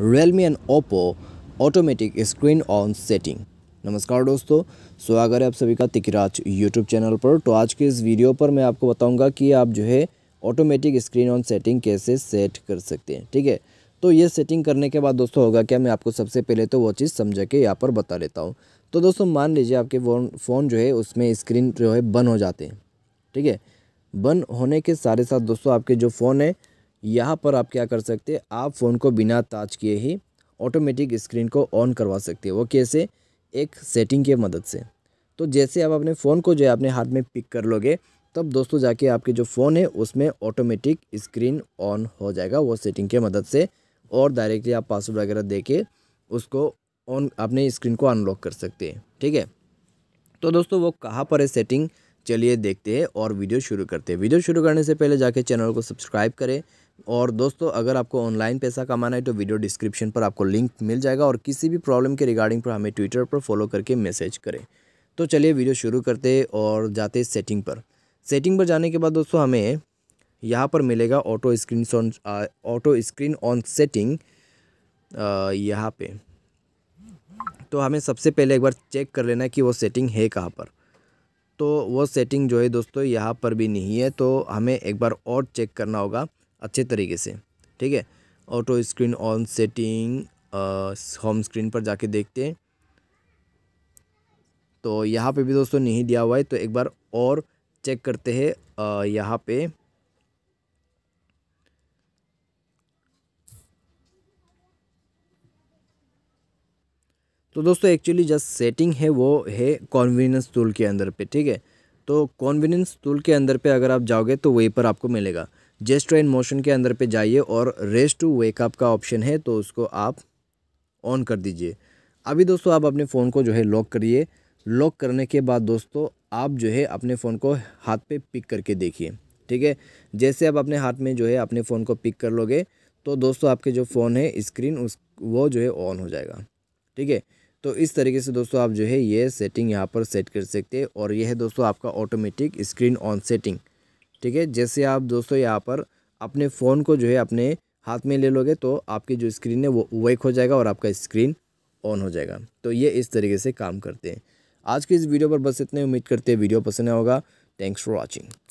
Realme and Oppo automatic screen on setting नमस्कार दोस्तों स्वागत है आप सभी का तिकराज यूट्यूब चैनल पर तो आज के इस वीडियो पर मैं आपको बताऊंगा कि आप जो है ऑटोमेटिक स्क्रीन ऑन सेटिंग कैसे सेट कर सकते हैं ठीक है तो ये सेटिंग करने के बाद दोस्तों होगा क्या मैं आपको सबसे पहले तो वो चीज़ समझा के यहाँ पर बता लेता हूँ तो दोस्तों मान लीजिए आपके फ़ोन जो है उसमें स्क्रीन जो है बंद हो जाते हैं ठीक है बंद होने के सारे साथ दोस्तों आपके जो फ़ोन है यहाँ पर आप क्या कर सकते हैं आप फ़ोन को बिना ताज किए ही ऑटोमेटिक स्क्रीन को ऑन करवा सकते हैं वो कैसे एक सेटिंग के मदद से तो जैसे आप अपने फ़ोन को जो है अपने हाथ में पिक कर लोगे तब दोस्तों जाके आपके जो फ़ोन है उसमें ऑटोमेटिक स्क्रीन ऑन हो जाएगा वो सेटिंग के मदद से और डायरेक्टली आप पासवर्ड वगैरह दे के उसको ऑन अपने स्क्रीन को अनलॉक कर सकते हैं ठीक है तो दोस्तों वो कहाँ पर है सेटिंग चलिए देखते हैं और वीडियो शुरू करते हैं वीडियो शुरू करने से पहले जाके चैनल को सब्सक्राइब करें और दोस्तों अगर आपको ऑनलाइन पैसा कमाना है तो वीडियो डिस्क्रिप्शन पर आपको लिंक मिल जाएगा और किसी भी प्रॉब्लम के रिगार्डिंग पर हमें ट्विटर पर फॉलो करके मैसेज करें तो चलिए वीडियो शुरू करते और जाते सेटिंग पर सेटिंग पर जाने के बाद दोस्तों हमें यहाँ पर मिलेगा ऑटो स्क्रीन सॉन ऑटो स्क्रीन ऑन सेटिंग यहाँ पे तो हमें सबसे पहले एक बार चेक कर लेना है कि वो सेटिंग है कहाँ पर तो वो सेटिंग जो है दोस्तों यहाँ पर भी नहीं है तो हमें एक बार और चेक करना होगा अच्छे तरीके से ठीक है auto screen on setting home screen पर जाके देखते हैं तो यहाँ पे भी दोस्तों नहीं दिया हुआ है तो एक बार और चेक करते हैं यहाँ पे तो दोस्तों एक्चुअली जस्ट सेटिंग है वो है कॉन्वीनियंस टूल के अंदर पे ठीक है तो कॉन्वीनियंस टूल के अंदर पे अगर आप जाओगे तो वहीं पर आपको मिलेगा जेस्ट ट्रेन मोशन के अंदर पे जाइए और रेस टू वेकअप का ऑप्शन है तो उसको आप ऑन कर दीजिए अभी दोस्तों आप अपने फ़ोन को जो है लॉक करिए लॉक करने के बाद दोस्तों आप जो है अपने फ़ोन को हाथ पे पिक करके देखिए ठीक है जैसे आप अपने हाथ में जो है अपने फ़ोन को पिक कर लोगे तो दोस्तों आपके जो फ़ोन है स्क्रीन उस वो जो है ऑन हो जाएगा ठीक है तो इस तरीके से दोस्तों आप जो है ये सेटिंग यहाँ पर सेट कर सकते हैं और यह है दोस्तों आपका ऑटोमेटिक स्क्रीन ऑन सेटिंग ठीक है जैसे आप दोस्तों यहाँ पर अपने फ़ोन को जो है अपने हाथ में ले लोगे तो आपकी जो स्क्रीन है वो वेक हो जाएगा और आपका स्क्रीन ऑन हो जाएगा तो ये इस तरीके से काम करते हैं आज की इस वीडियो पर बस इतने उम्मीद करते हैं वीडियो पसंद आएगा थैंक्स फॉर वॉचिंग